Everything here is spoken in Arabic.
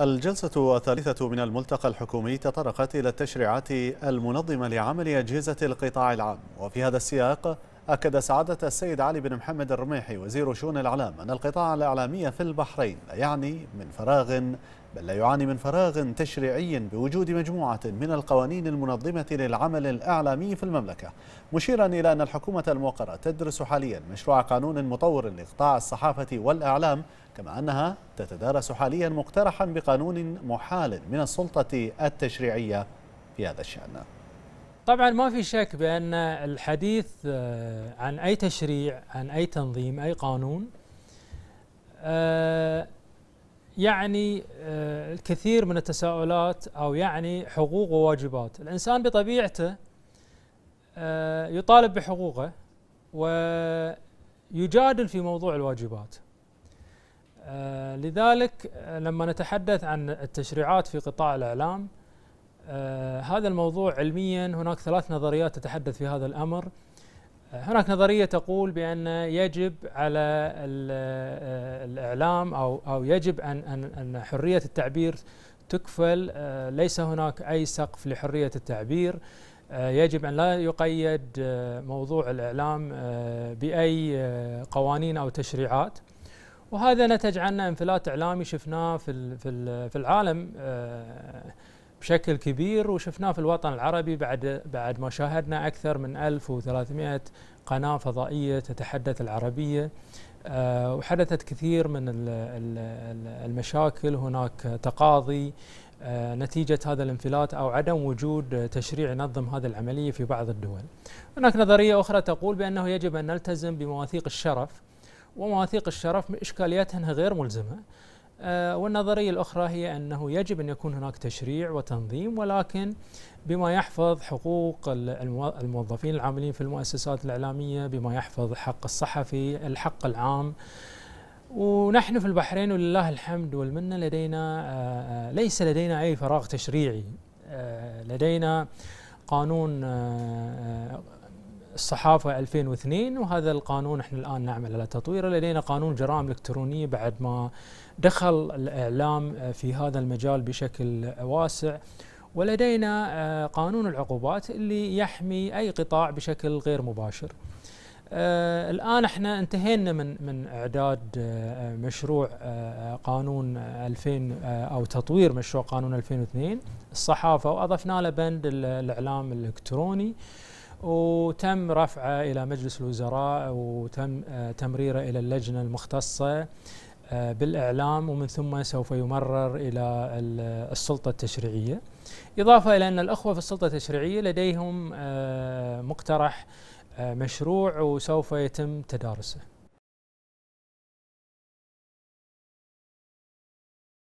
الجلسة الثالثة من الملتقى الحكومي تطرقت إلى التشريعات المنظمة لعمل أجهزة القطاع العام وفي هذا السياق أكد سعادة السيد علي بن محمد الرميحي وزير شؤون الإعلام أن القطاع الإعلامي في البحرين لا يعني من فراغ بل لا يعاني من فراغ تشريعي بوجود مجموعة من القوانين المنظمة للعمل الإعلامي في المملكة مشيرا إلى أن الحكومة الموقرة تدرس حاليا مشروع قانون مطور لقطاع الصحافة والإعلام كما أنها تتدارس حاليا مقترحا بقانون محال من السلطة التشريعية في هذا الشأن طبعا ما في شك بأن الحديث آه، عن أي تشريع عن أي تنظيم أي قانون آه، يعني آه، الكثير من التساؤلات او يعني حقوق وواجبات، الانسان بطبيعته آه، يطالب بحقوقه ويجادل في موضوع الواجبات. آه، لذلك لما نتحدث عن التشريعات في قطاع الاعلام هذا الموضوع علميا هناك ثلاث نظريات تتحدث في هذا الامر هناك نظرية تقول بأن يجب على آه، الإعلام أو أو يجب أن أن أن حرية التعبير تكفل آه، ليس هناك أي سقف لحرية التعبير آه، يجب أن لا يقيد موضوع الإعلام بأي قوانين أو تشريعات وهذا نتج عنه انفلات إعلامي شفناه في في العالم بشكل كبير وشفناه في الوطن العربي بعد بعد ما شاهدنا اكثر من 1300 قناه فضائيه تتحدث العربيه آه، وحدثت كثير من المشاكل هناك تقاضي آه، نتيجة هذا الانفلات أو عدم وجود تشريع ينظم هذه العملية في بعض الدول هناك نظرية أخرى تقول بأنه يجب أن نلتزم بمواثيق الشرف ومواثيق الشرف إشكاليتها غير ملزمة آه، والنظرية الأخرى هي أنه يجب أن يكون هناك تشريع وتنظيم ولكن بما يحفظ حقوق الموظفين العاملين في المؤسسات الإعلامية بما يحفظ حق الصحفي الحق العام ونحن في البحرين ولله الحمد والمنة لدينا آه، آه، ليس لدينا أي فراغ تشريعي لدينا قانون الصحافة 2002 وهذا القانون احنا الآن نعمل على تطويره لدينا قانون جرائم إلكترونية بعد ما دخل الإعلام في هذا المجال بشكل واسع ولدينا آه، قانون العقوبات اللي يحمي أي قطاع بشكل غير مباشر آه، الآن احنا انتهينا من من إعداد آه، مشروع قانون 2000 أو تطوير مشروع قانون 2002 الصحافة وأضفنا له بند الإعلام الإلكتروني وتم رفعه إلى مجلس الوزراء وتم آه، تمريره إلى اللجنة المختصة آه، بالإعلام ومن ثم سوف يمرر إلى السلطة التشريعية إضافة إلى أن الأخوة في السلطة التشريعية لديهم آه، مقترح مشروع وسوف يتم تدارسه